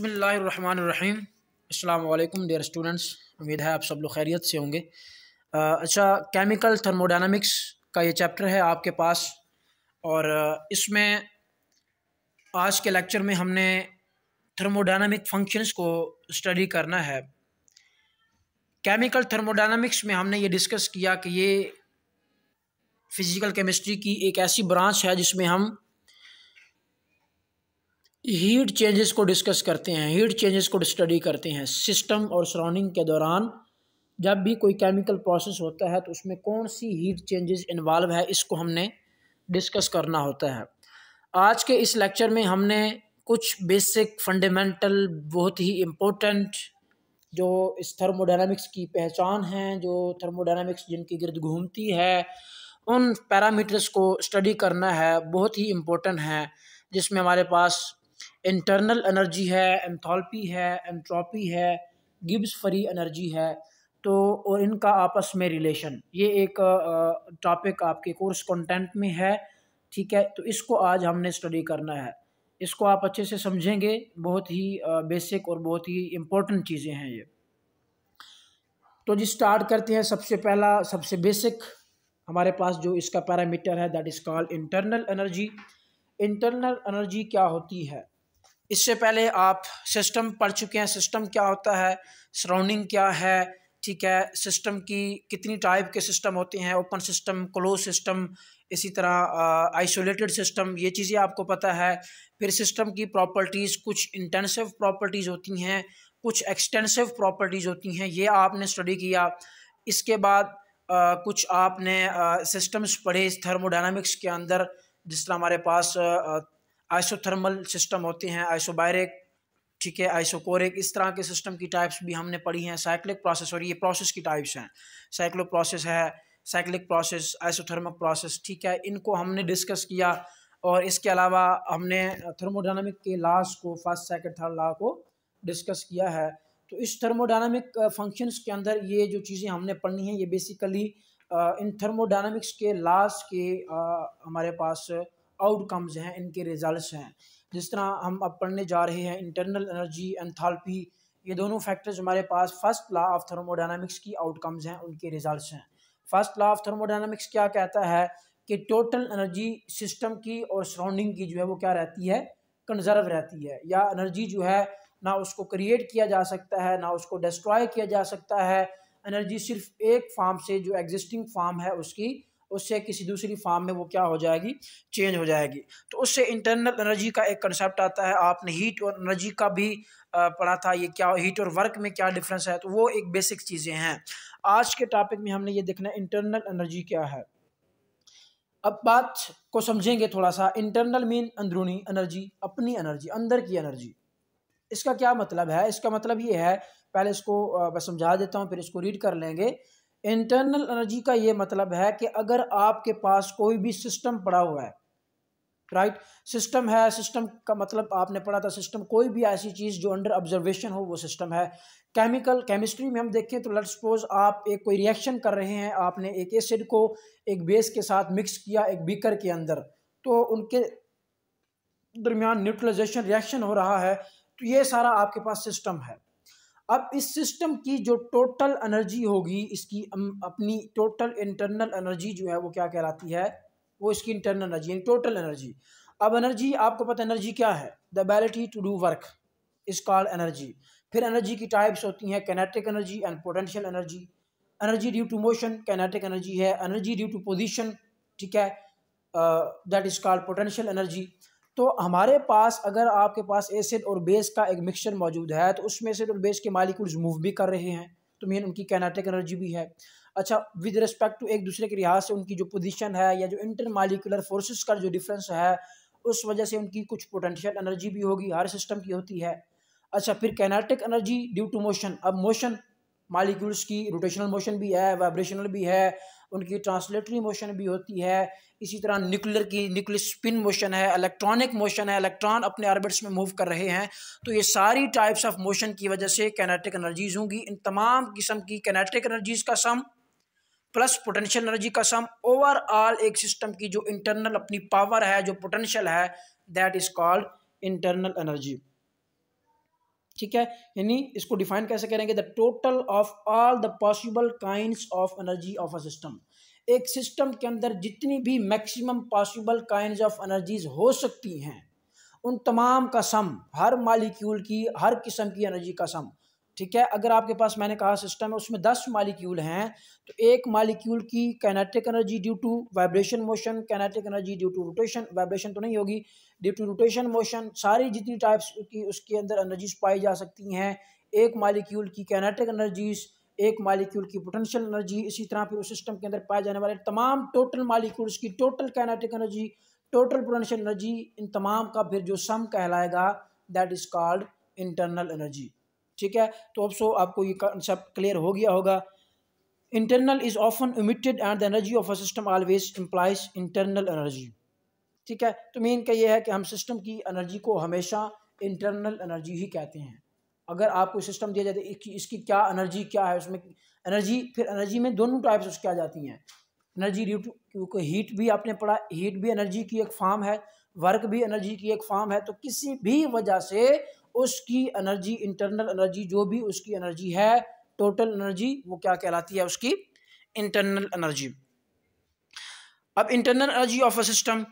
बसमीम अल्लाम dear students उम्मीद है आप सब लोग खैरियत से होंगे अच्छा केमिकल थर्मोडाइनमिक्स का ये चैप्टर है आपके पास और इसमें आज के लेक्चर में हमने थर्मोडाइनमिक फंक्शंस को स्टडी करना है केमिकल थर्मोडाइनमिक्स में हमने ये डिस्कस किया कि ये फ़िज़िकल केमिस्ट्री की एक ऐसी ब्रांच है जिसमें हम हीट चेंजेस को डिस्कस करते हैं हीट चेंजेस को स्टडी करते हैं सिस्टम और सराउंडिंग के दौरान जब भी कोई केमिकल प्रोसेस होता है तो उसमें कौन सी हीट चेंजेस इन्वॉल्व है इसको हमने डिस्कस करना होता है आज के इस लेक्चर में हमने कुछ बेसिक फंडामेंटल बहुत ही इम्पोर्टेंट जो इस थर्मोडाइनमिक्स की पहचान है जो थर्मोडाइनमिक्स जिनके गिर्द घूमती है उन पैरामीटर्स को स्टडी करना है बहुत ही इम्पोर्टेंट है जिसमें हमारे पास इंटरनल एनर्जी है एंथॉल्पी है एंट्रोपी है गिब्स फ्री एनर्जी है तो और इनका आपस में रिलेशन ये एक टॉपिक आपके कोर्स कंटेंट में है ठीक है तो इसको आज हमने स्टडी करना है इसको आप अच्छे से समझेंगे बहुत ही बेसिक और बहुत ही इम्पोर्टेंट चीज़ें हैं ये तो जी स्टार्ट करते हैं सबसे पहला सबसे बेसिक हमारे पास जो इसका पैरामीटर है that is called internal energy internal energy क्या होती है इससे पहले आप सिस्टम पढ़ चुके हैं सिस्टम क्या होता है सराउंडिंग क्या है ठीक है सिस्टम की कितनी टाइप के सिस्टम होते हैं ओपन सिस्टम क्लोज सिस्टम इसी तरह आइसोलेटेड सिस्टम ये चीज़ें आपको पता है फिर सिस्टम की प्रॉपर्टीज़ कुछ इंटेंसिव प्रॉपर्टीज़ होती हैं कुछ एक्सटेंसिव प्रॉपर्टीज़ होती हैं ये आपने स्टडी किया इसके बाद आ, कुछ आपने सिस्टम्स पढ़े थर्मोडाइनमिक्स के अंदर जिस तरह हमारे पास आ, आइसोथर्मल सिस्टम होते हैं आइसोबायरिक ठीक है आइसोकोरिक इस तरह के सिस्टम की टाइप्स भी हमने पढ़ी हैं साइक्लिक प्रोसेस और ये प्रोसेस की टाइप्स हैं साइक्लो प्रोसेस है साइक्लिक प्रोसेस आइसोथर्मक प्रोसेस ठीक है इनको हमने डिस्कस किया और इसके अलावा हमने थर्मोडाइनमिक के लाज को फर्स्ट सेकंड थर्ड लॉ को डिस्कस किया है तो इस थर्मोडाइनमिक फंक्शंस के अंदर ये जो चीज़ें हमने पढ़नी हैं ये बेसिकली इन थर्मोडाइनमिक्स के लाज के हमारे पास आउटकम्स हैं इनके रिजल्ट्स हैं जिस तरह हम अब पढ़ने जा रहे हैं इंटरनल एनर्जी एंथालपी ये दोनों फैक्टर्स हमारे पास फर्स्ट लॉ ऑफ थर्मोडाइनमिक्स की आउटकम्स हैं उनके रिजल्ट हैं फर्स्ट लॉ ऑफ थर्मोडाइनमिक्स क्या कहता है कि टोटल एनर्जी सिस्टम की और सराउंडिंग की जो है वो क्या रहती है कंजर्व रहती है या एनर्जी जो है ना उसको क्रिएट किया जा सकता है ना उसको डिस्ट्रॉय किया जा सकता है एनर्जी सिर्फ एक फार्म से जो एग्जिस्टिंग फार्म है उसकी उससे किसी दूसरी फार्म में वो क्या हो जाएगी चेंज हो जाएगी तो उससे इंटरनल एनर्जी का एक कंसेप्ट आता है आपने हीट और एनर्जी का भी पढ़ा था ये क्या हीट और वर्क में क्या डिफरेंस है तो वो एक बेसिक चीज़ें हैं आज के टॉपिक में हमने ये देखना इंटरनल एनर्जी क्या है अब बात को समझेंगे थोड़ा सा इंटरनल मीन अंदरूनी एनर्जी अपनी एनर्जी अंदर की एनर्जी इसका क्या मतलब है इसका मतलब ये है पहले इसको मैं समझा देता हूँ फिर इसको रीड कर लेंगे इंटरनल एनर्जी का ये मतलब है कि अगर आपके पास कोई भी सिस्टम पड़ा हुआ है राइट सिस्टम है सिस्टम का मतलब आपने पढ़ा था सिस्टम कोई भी ऐसी चीज़ जो अंडर ऑब्जर्वेशन हो वो सिस्टम है केमिकल केमिस्ट्री में हम देखें तो लेट सपोज आप एक कोई रिएक्शन कर रहे हैं आपने एक एसिड को एक बेस के साथ मिक्स किया एक बीकर के अंदर तो उनके दरमियान न्यूट्रलाइजेशन रिएक्शन हो रहा है तो ये सारा आपके पास सिस्टम है अब इस सिस्टम की जो टोटल एनर्जी होगी इसकी अपनी टोटल इंटरनल एनर्जी जो है वो क्या कहलाती है वो इसकी इंटरनल एनर्जी यानी टोटल एनर्जी अब एनर्जी आपको पता एनर्जी क्या है the ability to do work is called energy फिर एनर्जी की टाइप्स होती हैं kinetic energy and potential energy energy due to motion kinetic energy है एनर्जी ड्यू टू पोजिशन ठीक है that is called potential energy तो हमारे पास अगर आपके पास एसिड और बेस का एक मिक्सचर मौजूद है तो उसमें एसिड और बेस के मालिकूल्स मूव भी कर रहे हैं तो मेन उनकी कैनेटिक एनर्जी भी है अच्छा विद रिस्पेक्ट टू एक दूसरे के लिहाज से उनकी जो पोजीशन है या जो इंटर मालिकुलर फोर्सेस का जो डिफरेंस है उस वजह से उनकी कुछ पोटेंशियल एनर्जी भी होगी हर सिस्टम की होती है अच्छा फिर kinetic energy due to motion अब मोशन मालिक्यूल्स की रोटेशनल मोशन भी है वाइब्रेशनल भी है उनकी ट्रांसलेटरी मोशन भी होती है इसी तरह न्यूक्लियर की न्यूक्लियर स्पिन मोशन है इलेक्ट्रॉनिक मोशन है इलेक्ट्रॉन अपने ऑर्बिट्स में मूव कर रहे हैं तो ये सारी टाइप्स ऑफ मोशन की वजह से कैनेटिक एनर्जीज होंगी इन तमाम किस्म की कैनेटिक एनर्जीज का सम प्लस पोटेंशियल एनर्जी का सम ओवरऑल एक सिस्टम की जो इंटरनल अपनी पावर है जो पोटेंशियल है that is called internal energy ठीक है यानी इसको डिफाइन कैसे करेंगे the total of all the possible kind of energy of a system एक सिस्टम के अंदर जितनी भी maximum possible kind of energies हो सकती हैं उन तमाम का सम हर मालिक्यूल की हर किस्म की एनर्जी का सम ठीक है अगर आपके पास मैंने कहा सिस्टम है उसमें दस मालिक्यूल हैं तो एक मालिक्यूल की kinetic energy due to vibration motion kinetic energy due to rotation vibration तो नहीं होगी ड्यू टू रोटेशन मोशन सारी जितनी टाइप्स की उसके अंदर एनर्जीज पाई जा सकती हैं एक मालिक्यूल की कैनेटिक एनर्जीज एक मालिक्यूल की पोटेंशियल एनर्जी इसी तरह फिर उस सिस्टम के अंदर पाए जाने वाले तमाम टोटल मालिक्यूल्स की total kinetic energy total potential energy इन तमाम का फिर जो सम कहलाएगा that is called internal energy ठीक है तो अब सो आपको ये कंसेप्ट क्लियर हो गया होगा internal is often emitted and the energy of a system always implies internal energy ठीक है तो मेन का ये है कि हम सिस्टम की एनर्जी को हमेशा इंटरनल एनर्जी ही कहते हैं अगर आपको सिस्टम दिया जाता है कि इसकी क्या एनर्जी क्या है उसमें एनर्जी फिर एनर्जी में दोनों टाइप्स उसकी आ जाती हैं एनर्जी ड्यू टू क्योंकि हीट भी आपने पढ़ा हीट भी एनर्जी की एक फॉर्म है वर्क भी एनर्जी की एक फॉर्म है तो किसी भी वजह से उसकी एनर्जी इंटरनल एनर्जी जो भी उसकी एनर्जी है टोटल एनर्जी वो क्या कहलाती है उसकी इंटरनल एनर्जी अब internal energy of a system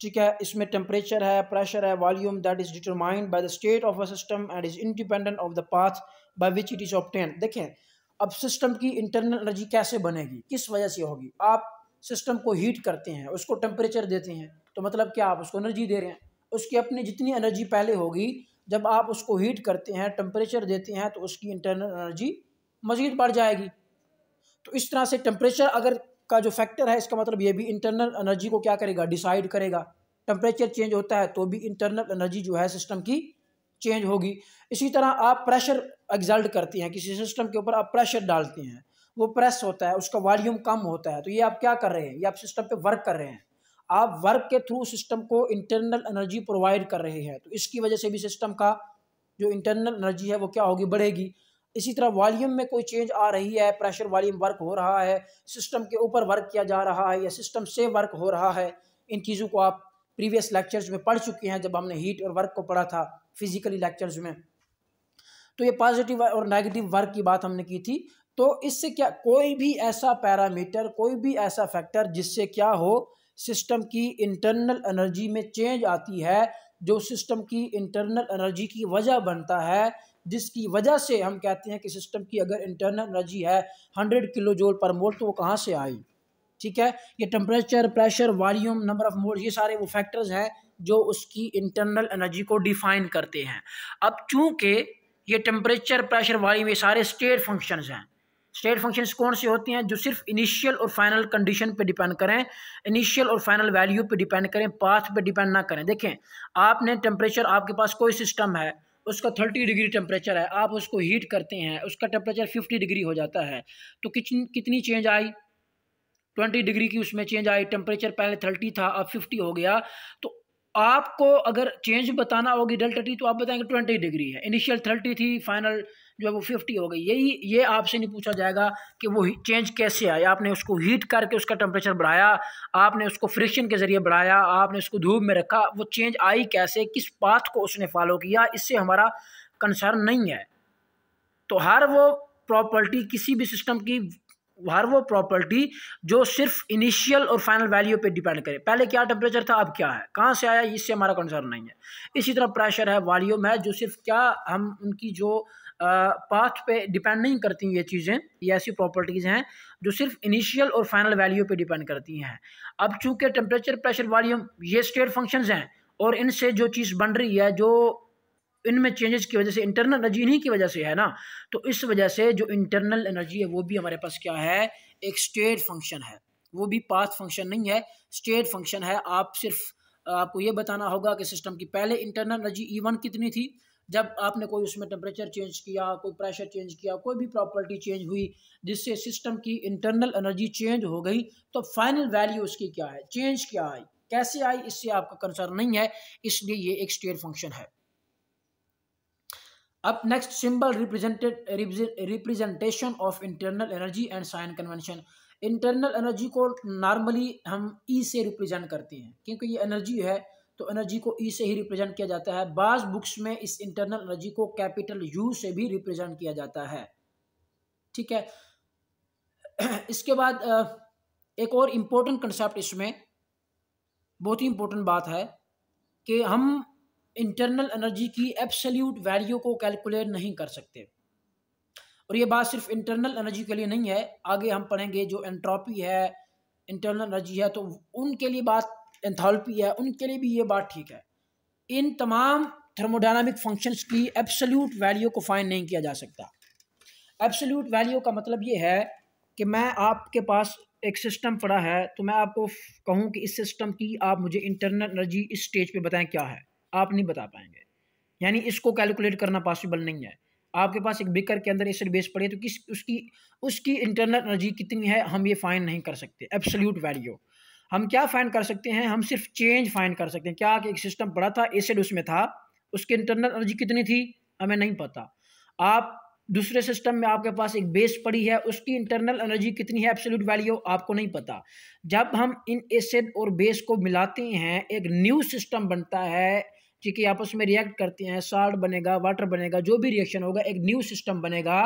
ठीक है इसमें टेम्परेचर है प्रेशर है volume that is determined by the state of a system and is independent of the path by which it is obtained देखें अब सिस्टम की internal energy कैसे बनेगी किस वजह से होगी आप सिस्टम को हीट करते हैं उसको टेम्परेचर देते हैं तो मतलब क्या आप उसको एनर्जी दे रहे हैं उसकी अपनी जितनी एनर्जी पहले होगी जब आप उसको हीट करते हैं टेम्परेचर देते हैं तो उसकी इंटरनल एनर्जी मज़ीद बढ़ जाएगी तो इस तरह से टेम्परेचर अगर का जो फैक्टर है इसका मतलब ये भी इंटरनल एनर्जी को क्या करेगा डिसाइड करेगा टेम्परेचर चेंज होता है तो भी इंटरनल एनर्जी जो है सिस्टम की चेंज होगी इसी तरह आप प्रेशर एग्जल्ट करते हैं किसी सिस्टम के ऊपर आप प्रेशर डालते हैं वो प्रेस होता है उसका वॉल्यूम कम होता है तो ये आप क्या कर रहे हैं ये आप सिस्टम पे वर्क कर रहे हैं आप वर्क के थ्रू सिस्टम को इंटरनल एनर्जी प्रोवाइड कर रहे हैं तो इसकी वजह से भी सिस्टम का जो इंटरनल एनर्जी है वो क्या होगी बढ़ेगी इसी तरह वॉल्यूम में कोई चेंज आ रही है प्रेशर वॉल्यूम वर्क हो रहा है सिस्टम के ऊपर वर्क किया जा रहा है या सिस्टम से वर्क हो रहा है इन चीज़ों को आप प्रीवियस लेक्चर्स में पढ़ चुके हैं जब हमने हीट और वर्क को पढ़ा था फिजिकली लेक्चर्स में तो ये पॉजिटिव और नेगेटिव वर्क की बात हमने की थी तो इससे क्या कोई भी ऐसा पैरामीटर कोई भी ऐसा फैक्टर जिससे क्या हो सिस्टम की इंटरनल एनर्जी में चेंज आती है जो सिस्टम की इंटरनल एनर्जी की वजह बनता है जिसकी वजह से हम कहते हैं कि सिस्टम की अगर इंटरनल एनर्जी है हंड्रेड किलो जोल पर मोल तो वो कहाँ से आई ठीक है ये temperature pressure volume number of mole ये सारे वो फैक्टर्स हैं जो उसकी इंटरनल एनर्जी को डिफाइन करते हैं अब चूँकि ये टेम्परेचर प्रेशर वॉल्यूम ये सारे स्टेट फंक्शंस हैं स्टेट फंक्शंस कौन से होती हैं जो सिर्फ इनिशियल और फाइनल कंडीशन पे डिपेंड करें इनिशियल और फाइनल वैल्यू पे डिपेंड करें पाथ पे डिपेंड ना करें देखें आपने टेम्परेचर आपके पास कोई सिस्टम है उसका थर्टी डिग्री टेम्परेचर है आप उसको हीट करते हैं उसका टेम्परेचर फिफ्टी डिग्री हो जाता है तो किचन कितनी चेंज आई ट्वेंटी डिग्री की उसमें चेंज आई टेम्परेचर पहले थर्टी था अब फिफ्टी हो गया तो आपको अगर चेंज बताना होगी डेल्टा टी तो आप बताएंगे ट्वेंटी डिग्री है इनिशियल थर्टी थी फाइनल जो है वो फिफ्टी हो गई यही ये आपसे नहीं पूछा जाएगा कि वो चेंज कैसे आए आपने उसको हीट करके उसका टेम्परेचर बढ़ाया आपने उसको फ्रिक्शन के ज़रिए बढ़ाया आपने उसको धूप में रखा वो चेंज आई कैसे किस पाथ को उसने फॉलो किया इससे हमारा कंसर्न नहीं है तो हर वो प्रॉपर्टी किसी भी सिस्टम की हर वो प्रॉपर्टी जो सिर्फ इनिशियल और फाइनल वैल्यू पे डिपेंड करे पहले क्या टेम्परेचर था अब क्या है कहाँ से आया इससे हमारा कंसर्न नहीं है इसी तरह प्रेशर है वॉल्यूम है जो सिर्फ क्या हम उनकी जो पाथ पे डिपेंड नहीं करती ये चीज़ें ये ऐसी प्रॉपर्टीज़ हैं जो सिर्फ इनिशियल और फाइनल वैल्यू पे डिपेंड करती हैं अब चूंकि टेम्परेचर प्रेशर वॉल्यूम ये स्टेट फंक्शंस हैं और इनसे जो चीज़ बन रही है जो इनमें चेंजेस की वजह से इंटरनल एनर्जी इन्हीं की वजह से है ना तो इस वजह से जो इंटरनल एनर्जी है वो भी हमारे पास क्या है एक स्टेट फंक्शन है वो भी पाथ फंक्शन नहीं है स्टेट फंक्शन है आप सिर्फ आपको ये बताना होगा कि सिस्टम की पहले इंटरनल एनर्जी ई वन कितनी थी जब आपने कोई उसमें टेम्परेचर चेंज किया कोई प्रेशर चेंज किया कोई भी प्रॉपर्टी चेंज हुई जिससे सिस्टम की इंटरनल एनर्जी चेंज हो गई तो फाइनल वैल्यू उसकी क्या है चेंज क्या आई कैसे आई इससे आपका कंसर्न नहीं है इसलिए ये एक स्टेयर फंक्शन है अब next symbol represented representation of internal energy and sign convention internal energy को नॉर्मली हम ई e से रिप्रेजेंट करते हैं क्योंकि ये एनर्जी है तो एनर्जी को ई e से ही रिप्रेजेंट किया जाता है बाज बुक्स में इस इंटरनल एनर्जी को कैपिटल यू से भी रिप्रेजेंट किया जाता है ठीक है इसके बाद एक और इम्पोर्टेंट कंसेप्ट इसमें बहुत ही इम्पोर्टेंट बात है कि हम इंटरनल एनर्जी की एब्सोल्यूट वैल्यू को कैलकुलेट नहीं कर सकते और ये बात सिर्फ इंटरनल एनर्जी के लिए नहीं है आगे हम पढ़ेंगे जो एंट्रोपी है इंटरनल एनर्जी है तो उनके लिए बात एंथाल्पी है उनके लिए भी ये बात ठीक है इन तमाम थर्मोडाइनमिक फंक्शंस की एब्सोल्यूट वैल्यू को फाइन नहीं किया जा सकता एब्सोल्यूट वैल्यू का मतलब ये है कि मैं आपके पास एक सिस्टम पड़ा है तो मैं आपको कहूँ कि इस सिस्टम की आप मुझे इंटरनल एनर्जी इस स्टेज पे बताएं क्या है आप नहीं बता पाएंगे यानी इसको कैलकुलेट करना पॉसिबल नहीं है आपके पास एक बिकर के अंदर एसिड बेस पड़े तो किस उसकी उसकी इंटरनल एनर्जी कितनी है हम ये फाइन नहीं कर सकते एब्सोल्यूट वैल्यू हम क्या फाइंड कर सकते हैं हम सिर्फ चेंज फाइंड कर सकते हैं क्या कि एक सिस्टम बड़ा था एसिड उसमें था उसकी इंटरनल एनर्जी कितनी थी हमें नहीं पता आप दूसरे सिस्टम में आपके पास एक बेस पड़ी है उसकी इंटरनल एनर्जी कितनी है एब्सोल्यूट वैल्यू आपको नहीं पता जब हम इन एसिड और बेस को मिलाते हैं एक न्यू सिस्टम बनता है ठीक है आपस में रिएक्ट करते हैं साल्ट बनेगा वाटर बनेगा जो भी रिएक्शन होगा एक न्यू सिस्टम बनेगा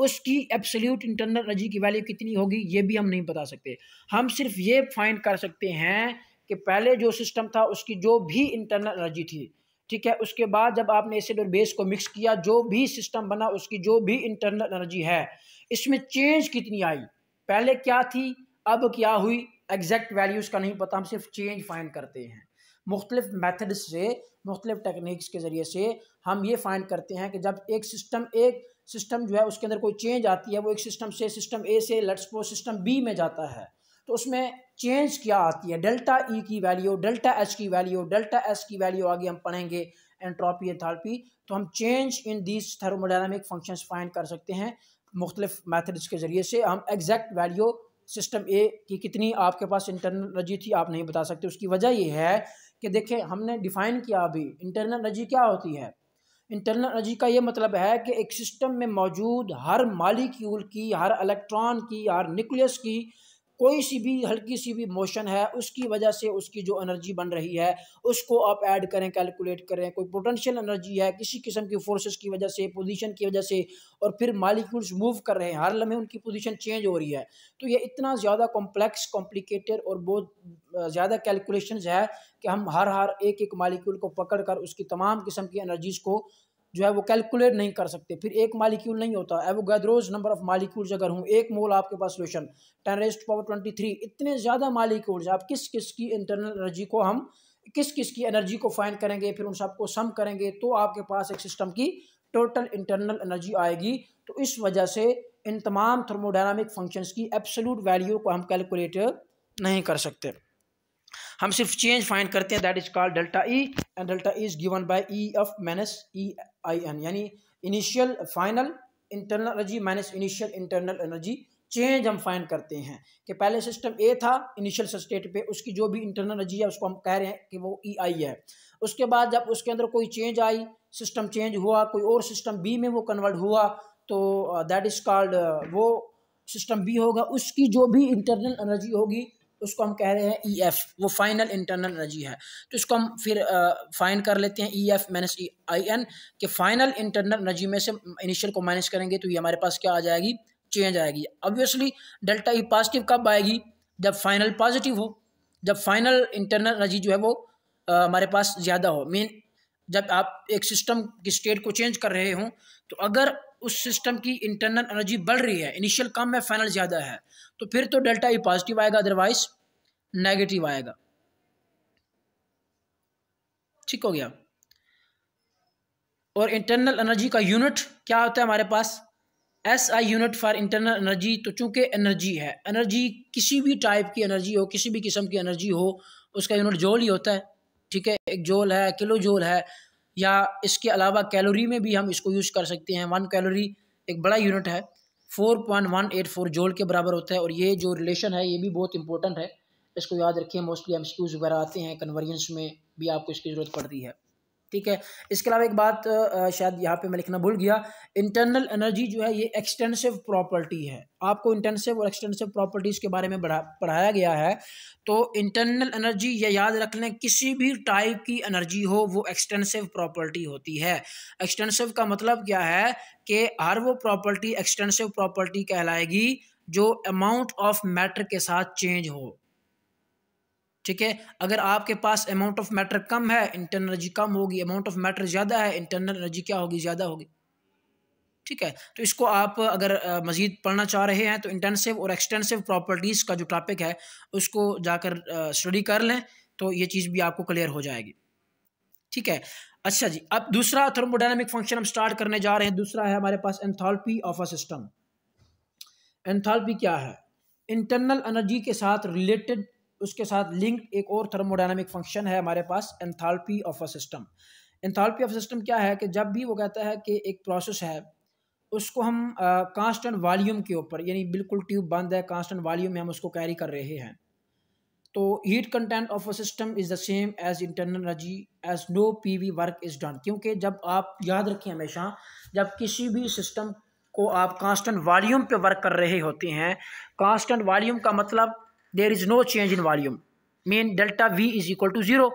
उसकी एब्सोल्यूट इंटरनल एनर्जी की वैल्यू कितनी होगी ये भी हम नहीं बता सकते हम सिर्फ ये फाइंड कर सकते हैं कि पहले जो सिस्टम था उसकी जो भी इंटरनल एनर्जी थी ठीक है उसके बाद जब आपने एसिड और बेस को मिक्स किया जो भी सिस्टम बना उसकी जो भी इंटरनल एनर्जी है इसमें चेंज कितनी आई पहले क्या थी अब क्या हुई एग्जैक्ट वैल्यूज़ का नहीं पता हम सिर्फ चेंज फाइंड करते हैं मुख्तलिफ मैथड्स से मुख्तलिफ टेक्निक्स के ज़रिए से हम ये फाइंड करते हैं कि जब एक सिस्टम एक सिस्टम जो है उसके अंदर कोई चेंज आती है वो एक सिस्टम से सिस्टम ए से लेट्स सपोज सिस्टम बी में जाता है तो उसमें चेंज क्या आती है डेल्टा ई e की वैल्यू डेल्टा एच की वैल्यू डेल्टा एस की वैल्यू आगे हम पढ़ेंगे एंट्रॉपी एथालपी तो हम change in these thermodynamic functions find कर सकते हैं मुख्तलिफ मैथड्स के ज़रिए से हम एग्जैक्ट वैल्यू सिस्टम ए की कितनी आपके पास इंटरनल एनर्जी थी आप नहीं बता सकते उसकी वजह यह है कि देखें हमने डिफ़ाइन किया अभी इंटरनल एनर्जी क्या होती है इंटरनल एनर्जी का ये मतलब है कि एक सिस्टम में मौजूद हर मालिक्यूल की हर इलेक्ट्रॉन की हर न्यूक्लियस की कोई सी भी हल्की सी भी मोशन है उसकी वजह से उसकी जो एनर्जी बन रही है उसको आप ऐड करें कैलकुलेट करें कोई पोटेंशियल एनर्जी है किसी किस्म की फोर्सेस की वजह से पोजीशन की वजह से और फिर मालिक्यूल्स मूव कर रहे हैं हर लम्हे उनकी पोजीशन चेंज हो रही है तो ये इतना ज़्यादा कॉम्प्लेक्स कॉम्प्लिकेटेड और बहुत ज़्यादा कैलकुलेशन है कि हम हर हर एक एक मालिक्यूल को पकड़ कर उसकी तमाम किस्म की एनर्जीज़ को जो है वो कैलकुलेट नहीं कर सकते फिर एक मालिक्यूल नहीं होता एवोगैद्रोज नंबर ऑफ मालिक्यूल्स अगर हूँ एक मोल आपके पास solution ten raised power twenty three इतने ज़्यादा मालिक्यूल्स आप किस किस की इंटरनल एनर्जी को हम किस किस की एनर्जी को फाइन करेंगे फिर उन सबको सम करेंगे तो आपके पास एक सिस्टम की टोटल इंटरनल एनर्जी आएगी तो इस वजह से इन तमाम थर्मोडाइनमिक फंक्शंस की एब्सोलूट वैल्यू को हम कैलकुलेट नहीं कर सकते हम सिर्फ चेंज फाइंड करते हैं that is called delta E and delta E is given by E F minus E I N यानी initial final internal energy minus initial internal energy change हम फाइंड करते हैं कि पहले सिस्टम ए था इनिशियल स्टेट पे उसकी जो भी इंटरनल एनर्जी है उसको हम कह रहे हैं कि वो ई e आई है उसके बाद जब उसके अंदर कोई चेंज आई सिस्टम चेंज हुआ कोई और सिस्टम बी में वो कन्वर्ट हुआ तो दैट इज़ कॉल्ड वो सिस्टम बी होगा उसकी जो भी इंटरनल एनर्जी होगी उसको हम कह रहे हैं ई e एफ वो फाइनल इंटरनल एनर्जी है तो इसको हम फिर फाइंड कर लेते हैं E F minus E I N के फाइनल इंटरनल एनर्जी में से इनिशियल को माइनस करेंगे तो ये हमारे पास क्या आ जाएगी चेंज आएगी ऑब्वियसली डेल्टा ई पॉजिटिव कब आएगी जब फाइनल पॉजिटिव हो जब फाइनल इंटरनल एनर्जी जो है वो हमारे पास ज़्यादा हो मीन जब आप एक सिस्टम की स्टेट को चेंज कर रहे हों तो अगर उस सिस्टम की इंटरनल एनर्जी बढ़ रही है इनिशियल कम है फाइनल ज़्यादा है तो फिर तो डेल्टा ई पॉजिटिव आएगा अदरवाइज नेगेटिव आएगा ठीक हो गया और इंटरनल एनर्जी का यूनिट क्या होता है हमारे पास S I unit for internal energy तो चूंकि एनर्जी है एनर्जी किसी भी टाइप की एनर्जी हो किसी भी किस्म की एनर्जी हो उसका यूनिट जोल ही होता है ठीक है एक जोल है किलो जोल है या इसके अलावा कैलोरी में भी हम इसको यूज़ कर सकते हैं वन कैलोरी एक बड़ा यूनिट है four point one eight four joule के बराबर होता है और ये जो रिलेशन है ये भी बहुत इंपॉर्टेंट है इसको याद रखिए मोस्टली एम वगैरह आते हैं कन्वर्जेंस में भी आपको इसकी ज़रूरत पड़ती है ठीक है इसके अलावा एक बात शायद यहाँ पे मैं लिखना भूल गया इंटरनल एनर्जी जो है ये एक्सटेंसिव प्रॉपर्टी है आपको इंटेंसिव और एक्सटेंसिव प्रॉपर्टीज़ के बारे में बढ़ा पढ़ाया गया है तो इंटरनल एनर्जी ये याद रख लें किसी भी टाइप की एनर्जी हो वो एक्सटेंसिव प्रॉपर्टी होती है एक्सटेंसिव का मतलब क्या है कि हर वो प्रॉपर्टी एक्सटेंसिव प्रॉपर्टी कहलाएगी जो अमाउंट ऑफ मैटर के साथ चेंज हो ठीक है अगर आपके पास अमाउंट ऑफ मैटर कम है इंटरनल एनर्जी कम होगी अमाउंट ऑफ मैटर ज़्यादा है इंटरनल एनर्जी क्या होगी ज़्यादा होगी ठीक है तो इसको आप अगर मज़ीद पढ़ना चाह रहे हैं तो इंटेंसिव और एक्सटेंसिव प्रॉपर्टीज़ का जो टॉपिक है उसको जाकर स्टडी कर लें तो ये चीज़ भी आपको क्लियर हो जाएगी ठीक है अच्छा जी अब दूसरा थर्मोडाइनमिक फंक्शन हम स्टार्ट करने जा रहे हैं दूसरा है हमारे पास enthalpy of a system enthalpy क्या है इंटरनल एनर्जी के साथ रिलेटेड उसके साथ लिंक्ड एक और थर्मोडाइनमिक फंक्शन है हमारे पास enthalpy of a system enthalpy of system क्या है कि जब भी वो कहता है कि एक प्रोसेस है उसको हम कांस्टेंट वॉल्यूम के ऊपर यानी बिल्कुल ट्यूब बंद है कांस्टेंट वॉल्यूम में हम उसको कैरी कर रहे हैं तो heat content of a system is the same as internal energy as no P V work is done क्योंकि जब आप याद रखें हमेशा जब किसी भी सिस्टम को आप कांस्टेंट वॉल्यूम पे वर्क कर रहे होते हैं कांस्टेंट वॉल्यूम का मतलब there is no change in volume mean delta V is equal to zero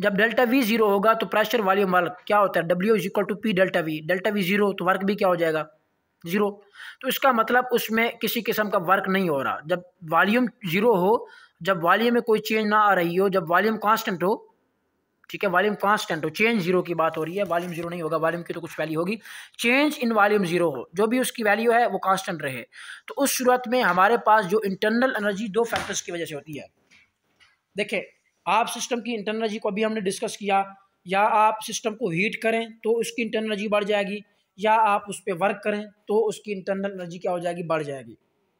जब डेल्टा वी ज़ीरो होगा तो प्रेशर वॉल्यूम वर्क क्या होता है W is equal to P delta V delta V zero तो work भी क्या हो जाएगा ज़ीरो तो इसका मतलब उसमें किसी किस्म का वर्क नहीं हो रहा जब वॉल्यूम ज़ीरो हो जब वॉल्यूम में कोई चेंज ना आ रही हो जब वॉल्यूम कांस्टेंट हो ठीक है वॉल्यूम कांस्टेंट हो चेंज जीरो की बात हो रही है वॉल्यूम जीरो नहीं होगा वॉल्यूम की तो कुछ वैल्यू होगी चेंज इन वॉल्यूम जीरो हो जो भी उसकी वैल्यू है वो कांस्टेंट रहे तो उस सूरत में हमारे पास जो इंटरनल एनर्जी दो फैक्टर्स की वजह से होती है देखिए आप सिस्टम की इंटरनल एनर्जी को अभी हमने डिस्कस किया या आप सिस्टम को हीट करें तो उसकी इंटरनल एनर्जी बढ़ जाएगी या आप उस पर वर्क करें तो उसकी इंटरनल एनर्जी क्या हो जाएगी बढ़ जाएगी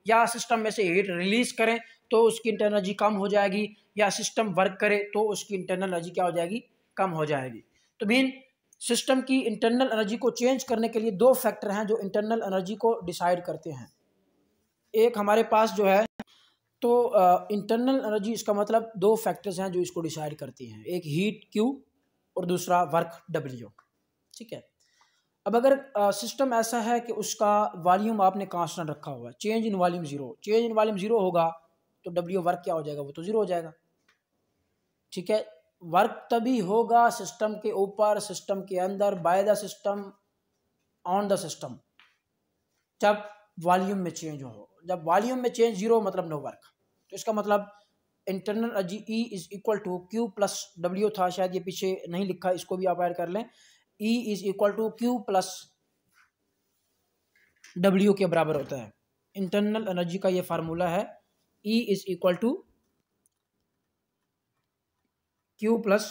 या सिस्टम में से हीट रिलीज करें तो उसकी इंटरनल एनर्जी कम हो जाएगी या सिस्टम वर्क करे तो उसकी इंटरनल एनर्जी क्या हो जाएगी कम हो जाएगी तो मीन सिस्टम की इंटरनल एनर्जी को चेंज करने के लिए दो फैक्टर हैं जो इंटरनल एनर्जी को डिसाइड करते हैं एक हमारे पास जो है तो इंटरनल एनर्जी इसका मतलब दो फैक्टर्स हैं जो इसको डिसाइड करती हैं एक हीट क्यू और दूसरा वर्क डब्ल्यू ठीक है अब अगर सिस्टम ऐसा है कि उसका वॉल्यूम आपने कांस्टेंट रखा हुआ है change in volume zero change in volume zero होगा तो डब्ल्यू वर्क क्या हो जाएगा वो तो ज़ीरो हो जाएगा ठीक है वर्क तभी होगा सिस्टम के ऊपर सिस्टम के अंदर by the system on the system जब वॉल्यूम में चेंज हो जब वॉल्यूम में चेंज ज़ीरो मतलब नो वर्क तो इसका मतलब इंटरनल जी E is equal to Q plus W था शायद ये पीछे नहीं लिखा इसको भी आप ऐड कर लें E is equal to Q plus W के बराबर होता है इंटरनल एनर्जी का ये फार्मूला है E is equal to Q plus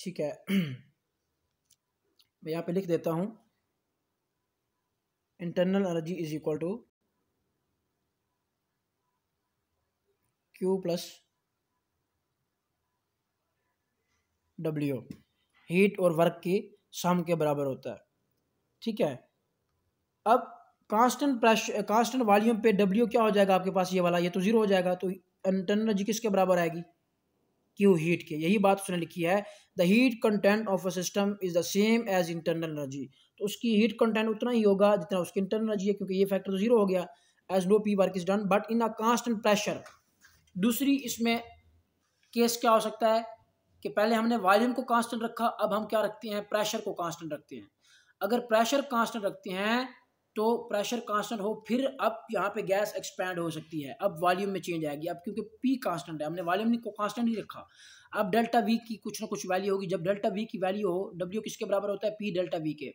ठीक है मैं यहाँ पे लिख देता हूँ internal energy is equal to Q plus W heat और वर्क की सम के बराबर होता है ठीक है अब कांस्टेंट प्रेशर कांस्टेंट वॉल्यूम पे डब्ल्यू क्या हो जाएगा आपके पास ये वाला ये तो ज़ीरो हो जाएगा तो इंटरनल एनर्जी किसके बराबर आएगी क्यू हीट के यही बात उसने लिखी है the heat content of a system is the same as internal energy तो उसकी हीट कंटेंट उतना ही होगा जितना उसकी इंटरनल एनर्जी है क्योंकि ये फैक्टर तो ज़ीरो हो गया as no P work is done but in a constant pressure दूसरी इसमें केस क्या हो सकता है कि पहले हमने वॉल्यूम को कांस्टेंट रखा अब हम क्या रखते हैं प्रेशर को कांस्टेंट रखते हैं अगर प्रेशर कांस्टेंट रखते हैं तो प्रेशर कांस्टेंट हो फिर अब यहाँ पे गैस एक्सपैंड हो सकती है अब वॉल्यूम में चेंज आएगी अब क्योंकि पी कांस्टेंट है हमने वॉल्यूम को कांस्टेंट ही रखा अब डेल्टा वी की कुछ ना कुछ वैल्यू होगी जब डेल्टा वी की वैल्यू हो डब्ल्यू किसके बराबर होता है पी डेल्टा वी के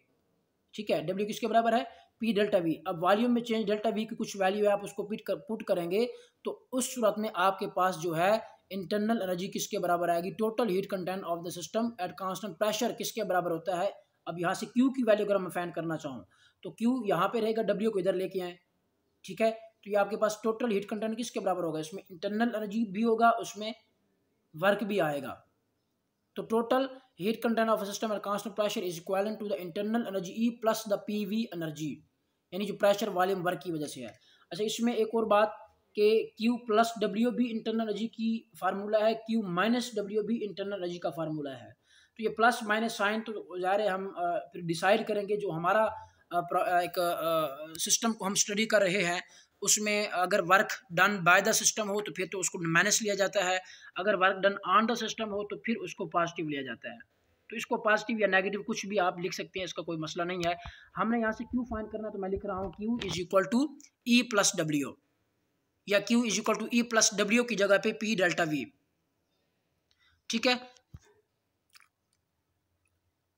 ठीक है डब्ल्यू किसके बराबर है पी डेल्टा वी अब वॉल्यूम में चेंज डेल्टा वी की कुछ वैल्यू है आप उसको पिट कर पुट करेंगे तो उस सूरत में आपके पास जो है इंटरनल एनर्जी किसके बराबर आएगी total heat content of the system at constant pressure किसके बराबर होता है अब यहाँ से क्यू की वैल्यू अगर मैं फैन करना चाहूँ तो क्यू यहाँ पे रहेगा डब्ल्यू को इधर लेके आए ठीक है तो ये आपके पास टोटल हीट कंटेंट किसके बराबर होगा इसमें इंटरनल एनर्जी भी होगा उसमें वर्क भी आएगा तो total heat content of system at constant pressure is equal to the internal energy E plus the P energy यानी जो प्रेशर वॉल्यूम वर्क की वजह से है अच्छा इसमें एक और बात कि Q प्लस डब्ल्यू भी इंटरनल एनर्जी की फार्मूला है Q माइनस डब्ल्यू भी इंटरनल एनर्जी का फार्मूला है तो ये प्लस माइनस साइन तो जा रहे हम फिर डिसाइड करेंगे जो हमारा एक सिस्टम को हम स्टडी कर रहे हैं उसमें अगर work done by the system हो तो फिर तो उसको माइनस लिया जाता है अगर work done on the system हो तो फिर उसको पॉजिटिव लिया जाता है तो इसको पॉजिटिव या नेगेटिव कुछ भी आप लिख सकते हैं इसका कोई मसला नहीं है हमने यहाँ से क्यू फाइन करना तो मैं लिख रहा हूँ Q is equal to E plus W या Q is equal to E plus W की जगह पे पी डेल्टा वी ठीक है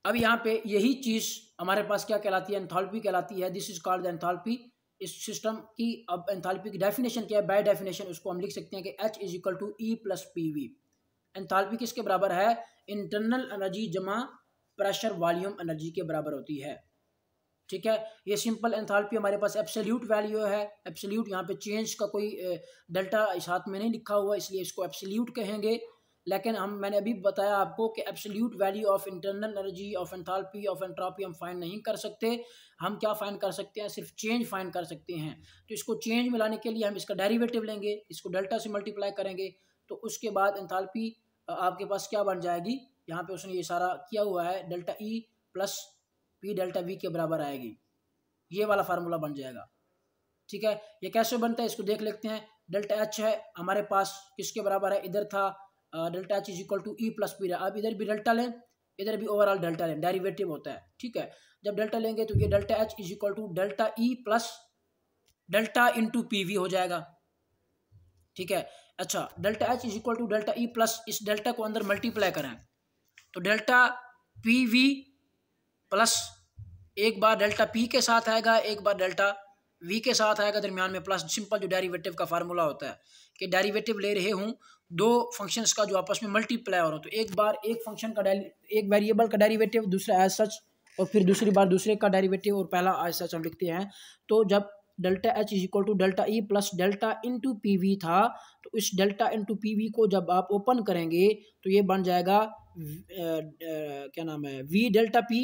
अब यहाँ पे यही चीज़ हमारे पास क्या कहलाती है एंथॉल्पी कहलाती है दिस इज कॉल्ड एंथाल्पी इस सिस्टम की अब एंथॉल्पी की डेफिनेशन क्या है बाय डेफिनेशन उसको हम लिख सकते हैं कि H is equal to E plus P V enthalpy किसके बराबर है इंटरनल एनर्जी जमा प्रेशर वॉल्यूम एनर्जी के बराबर होती है ठीक है ये सिंपल एंथालपी हमारे पास एप्सल्यूट वैल्यू है एब्सोल्यूट यहाँ पे चेंज का कोई डेल्टा इस हाथ में नहीं लिखा हुआ इसलिए इसको एप्सल्यूट कहेंगे लेकिन हम मैंने अभी बताया आपको कि absolute value of internal energy of enthalpy of entropy हम फाइन नहीं कर सकते हम क्या फाइन कर सकते हैं सिर्फ चेंज फाइन कर सकते हैं तो इसको चेंज में लाने के लिए हम इसका डेरीवेटिव लेंगे इसको डेल्टा से मल्टीप्लाई करेंगे तो उसके बाद एंथालपी आपके पास क्या बन जाएगी यहाँ पे उसने ये सारा किया हुआ है delta E plus P delta V के बराबर आएगी ये वाला फार्मूला बन जाएगा ठीक है ये कैसे बनता है इसको देख लेते हैं डेल्टा एच है हमारे पास किसके बराबर है इधर था delta H is equal to E plus P अब इधर भी डेल्टा लें इधर भी ओवरऑल डेल्टा लें डेरिवेटिव होता है ठीक है जब डेल्टा लेंगे तो ये delta H is equal to delta E plus delta to P V हो जाएगा ठीक है अच्छा delta H is equal to delta E plus इस डेल्टा को अंदर मल्टीप्लाई करें तो डेल्टा पी वी प्लस एक बार डेल्टा पी के साथ आएगा एक बार डेल्टा वी के साथ आएगा दरमियान में प्लस सिंपल जो डेरिवेटिव का फार्मूला होता है कि डेरिवेटिव ले रहे हूँ दो फंक्शंस का जो आपस में मल्टीप्लाई हो रहा हो तो एक बार एक फंक्शन का एक वेरिएबल का डेरिवेटिव दूसरा एज सच और फिर दूसरी बार दूसरे का डेरिवेटिव और पहला एज सच हम लिखते हैं तो जब delta H is equal to delta E e plus delta into P V था तो इस डेल्टा इंटू पी वी को जब आप ओपन करेंगे तो ये बन जाएगा आ, आ, क्या नाम है V delta P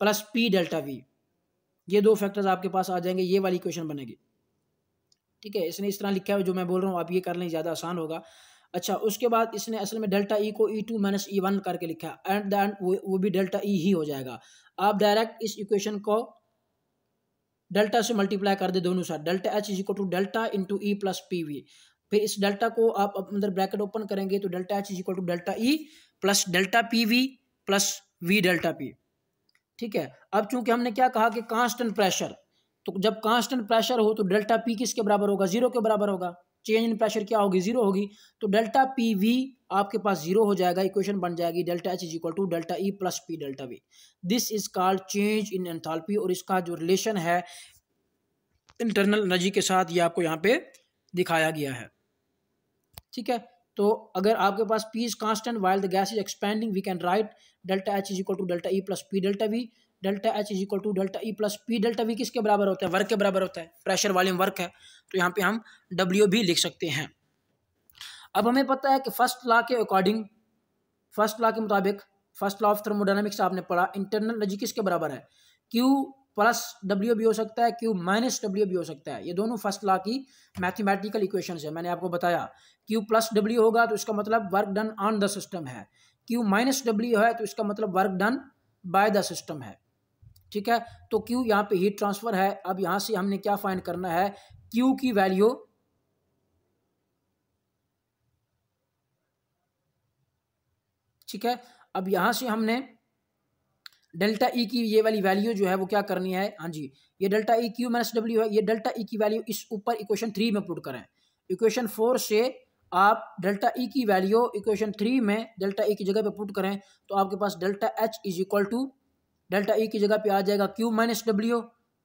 plus P delta V ये दो फैक्टर्स आपके पास आ जाएंगे ये वाली क्वेश्चन बनेगी ठीक है इसने इस तरह लिखा है जो मैं बोल रहा हूँ आप ये कर लें ज़्यादा आसान होगा अच्छा उसके बाद इसने असल में डेल्टा ई e को E two minus E one करके लिखा है एंड दैन वो वो भी डेल्टा ई e ही हो जाएगा आप डायरेक्ट इस इक्वेशन को डेल्टा से मल्टीप्लाई कर दे दोनों साथ delta H is equal to delta into E plus P V फिर इस डेल्टा को आप अंदर ब्रैकेट ओपन करेंगे तो delta H is equal to delta E e plus delta P V plus V delta P ठीक है अब चूंकि हमने क्या कहा कि कांस्टेंट प्रेशर तो जब कांस्टेंट प्रेशर हो तो डेल्टा पी किसके बराबर होगा जीरो के बराबर होगा चेंज इन प्रेशर क्या होगी जीरो होगी तो डेल्टा पी वी आपके पास जीरो हो जाएगा इक्वेशन बन जाएगी delta H is equal to delta E plus P delta V this is called change in enthalpy और इसका जो रिलेशन है इंटरनल एनर्जी के साथ ये आपको यहाँ पे दिखाया गया है ठीक है तो अगर आपके पास P is constant while the gas is expanding we can write delta H is equal to delta E plus P delta V delta H is equal to delta E plus P delta V किसके बराबर होता है work के बराबर होता है pressure volume work है तो यहाँ पे हम डब्ल्यू भी लिख सकते हैं अब हमें पता है कि फर्स्ट लॉ के अकॉर्डिंग फर्स्ट लॉ के मुताबिक फर्स्ट लॉ ऑफ थर्मोडाइनमिक्स आपने पढ़ा इंटरनल एनर्जी किसके बराबर है क्यू प्लस डब्ल्यू भी हो सकता है क्यू माइनस डब्ल्यू भी हो सकता है ये दोनों फर्स्ट लॉ की मैथमेटिकल इक्वेशन है मैंने आपको बताया क्यू प्लस डब्ल्यू होगा तो इसका मतलब work done on the system है क्यू माइनस डब्ल्यू है तो इसका मतलब work done by the system है ठीक है तो क्यू यहाँ पे हीट ट्रांसफर है अब यहाँ से हमने क्या फाइन करना है क्यू की वैल्यू ठीक है अब यहां से हमने डेल्टा ई e की ये वाली वैल्यू जो है वो क्या करनी है हाँ जी ये delta E Q minus W है ये डेल्टा ई e की वैल्यू इस ऊपर इक्वेशन थ्री में पुट करें इक्वेशन फोर से आप डेल्टा ई e की वैल्यू इक्वेशन थ्री में डेल्टा ई की जगह पे पुट करें तो आपके पास delta H is equal to delta E की जगह पे आ जाएगा क्यू माइनस डब्ल्यू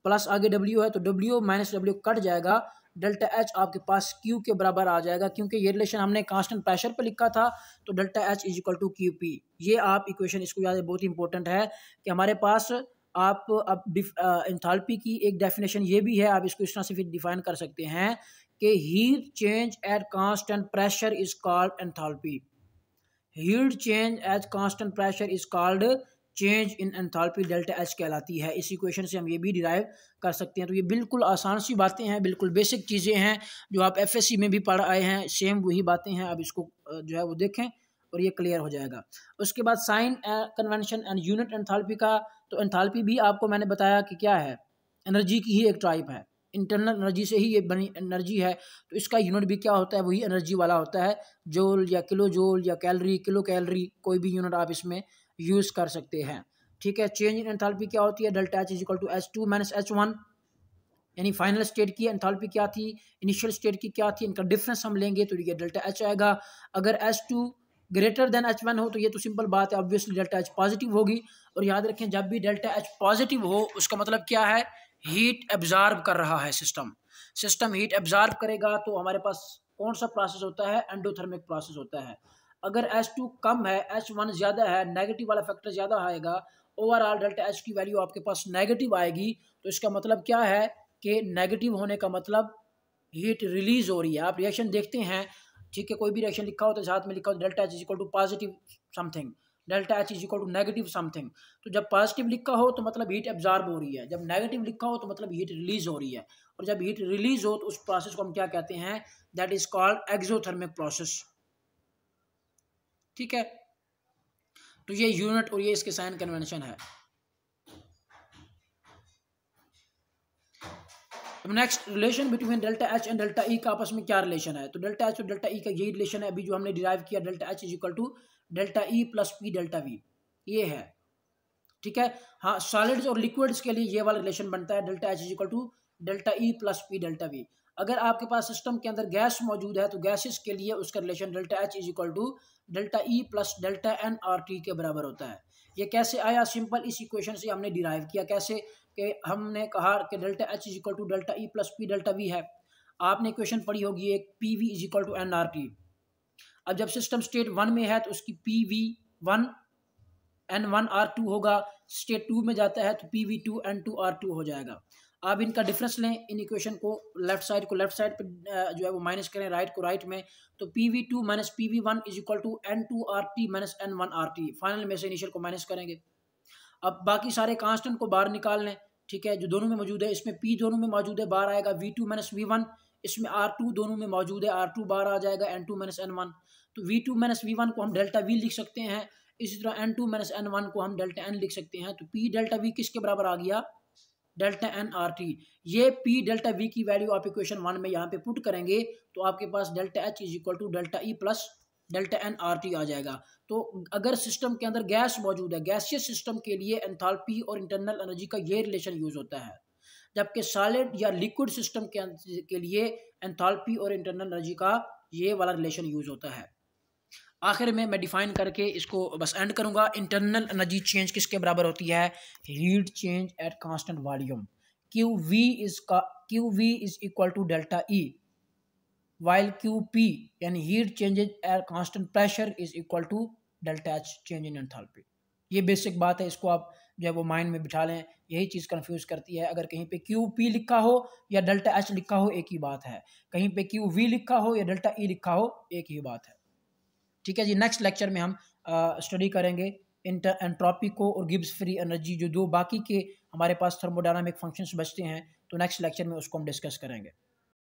प्लस आगे डब्ल्यू है तो डब्ल्यू माइनस डब्ल्यू कट जाएगा डेल्टा एच आपके पास क्यू के बराबर आ जाएगा क्योंकि ये रिलेशन हमने कांस्टेंट प्रेशर पर लिखा था तो delta H is equal to Q P ये आप इक्वेशन इसको याद है बहुत ही इंपॉर्टेंट है कि हमारे पास आप अब इंथालपी की एक डेफिनेशन ये भी है आप इसको इस तरह से फिर डिफाइन कर सकते हैं कि heat change at constant pressure is called enthalpy heat change at constant pressure is called change in enthalpy delta H कहलाती है इस इक्वेशन से हम ये भी डिराइव कर सकते हैं तो ये बिल्कुल आसान सी बातें हैं बिल्कुल बेसिक चीज़ें हैं जो आप एफएससी में भी पढ़ आए हैं सेम वही बातें हैं आप इसको जो है वो देखें और ये क्लियर हो जाएगा उसके बाद sign convention and unit enthalpy का तो एंथाल्पी भी आपको मैंने बताया कि क्या है एनर्जी की ही एक टाइप है इंटरनल एनर्जी से ही ये बनी एनर्जी है तो इसका यूनिट भी क्या होता है वही एनर्जी वाला होता है जोल या किलो जोल या कैलरी किलो कैलरी कोई भी यूनिट आप इसमें यूज़ कर सकते हैं ठीक है चेंज इन एंथैल्पी क्या होती है delta H is equal to H two minus H one यानी फाइनल स्टेट की एंथैल्पी क्या थी इनिशियल स्टेट की क्या थी इनका डिफरेंस हम लेंगे तो ये डेल्टा एच आएगा अगर H two greater than H one हो तो ये तो सिंपल बात है ऑब्वियसली डेल्टा एच पॉजिटिव होगी और याद रखें जब भी डेल्टा एच पॉजिटिव हो उसका मतलब क्या है हीट एब्जॉर्ब कर रहा है सिस्टम सिस्टम हीट एब्जॉर्ब करेगा तो हमारे पास कौन सा प्रोसेस होता है एंडोथर्मिक प्रोसेस होता है अगर एच टू कम है एच वन ज़्यादा है नेगेटिव वाला फैक्टर ज़्यादा आएगा ओवरऑल डेल्टा एच की वैल्यू आपके पास नेगेटिव आएगी तो इसका मतलब क्या है कि नेगेटिव होने का मतलब हीट रिलीज़ हो रही है आप रिएक्शन देखते हैं ठीक है कोई भी रिएक्शन लिखा हो तो साथ में लिखा हो delta H is equal to positive something delta H is equal to negative something तो जब पॉजिटिव लिखा हो तो मतलब हीट एब्जॉर्ब हो रही है जब नेगेटिव लिखा हो तो मतलब हीट रिलीज हो रही है और जब हीट रिलीज हो तो उस प्रोसेस को हम क्या कहते हैं that is called exothermic process ठीक है तो ये यूनिट और ये इसके साइन कन्वेंशन है next relation between delta H and delta E का आपस में क्या रिलेशन है तो डेल्टा एच और डेल्टा ई e का यही रिलेशन है अभी जो हमने डिराइव किया delta H is equal to delta E plus P delta V ये है ठीक है हाँ सॉलिड्स और लिक्विड्स के लिए ये वाला रिलेशन बनता है delta H is equal to delta E plus P delta V अगर आपके पास सिस्टम के अंदर गैस मौजूद है तो गैसेस के लिए उसका relation delta H is equal to delta E plus delta N R T के बराबर होता है ये कैसे आया सिंपल इस इक्वेशन से हमने डिराइव किया कैसे कि हमने कहा कि delta H is equal to delta E plus P delta V है आपने इक्वेशन पढ़ी होगी एक P V is equal to N R T अब जब सिस्टम स्टेट वन में है तो उसकी P V one N one R two होगा स्टेट टू में जाता है तो P V two N two R two हो जाएगा अब इनका डिफरेंस लें इन इक्वेशन को लेफ्ट साइड को लेफ्ट साइड पर जो है वो माइनस करें राइट को राइट में तो P V two minus P V one is equal to N two R T minus N one R T final में से इनिशियल को माइनस करेंगे अब बाकी सारे कांस्टेंट को बाहर निकाल लें ठीक है जो दोनों में मौजूद है इसमें पी दोनों में मौजूद है बाहर आएगा V two minus V one इसमें आर टू दोनों में मौजूद है आर टू बाहर आ जाएगा N two minus N one तो V two minus V one को हम डेल्टा वी लिख सकते हैं इसी तरह N two minus N one को हम डेल्टा एन लिख सकते हैं तो पी डेल्टा वी किसके बराबर आ गया डेल्टा एन आर टी ये पी डेल्टा वी की वैल्यू आप इक्वेशन वन में यहाँ पे पुट करेंगे तो आपके पास delta H is equal to delta E e plus delta N R T आ जाएगा तो अगर सिस्टम के अंदर गैस मौजूद है गैसीय सिस्टम के लिए एंथाल्पी और इंटरनल एनर्जी का ये रिलेशन यूज होता है जबकि सॉलिड या लिक्विड सिस्टम के, लिए एंथाल्पी और इंटरनल एनर्जी का ये वाला रिलेशन यूज होता है आखिर में मैं डिफाइन करके इसको बस एंड करूँगा इंटरनल एनर्जी चेंज किसके बराबर होती है heat change at constant volume Q V is का Q V is equal to delta E while Q P यानी heat change at constant pressure is equal to delta H change in enthalpy ये basic बात है इसको आप जो है वो माइंड में बिठा लें यही चीज़ कन्फ्यूज़ करती है अगर कहीं पे क्यू पी लिखा हो या डेल्टा एच लिखा हो एक ही बात है कहीं पे क्यू वी लिखा हो या डेल्टा ई e लिखा हो एक ही बात है ठीक है जी नेक्स्ट लेक्चर में हम स्टडी करेंगे इंटर एंट्रॉपी को और गिब्स फ्री एनर्जी जो दो बाकी के हमारे पास थर्मोडायनामिक फंक्शंस बचते हैं तो नेक्स्ट लेक्चर में उसको हम डिस्कस करेंगे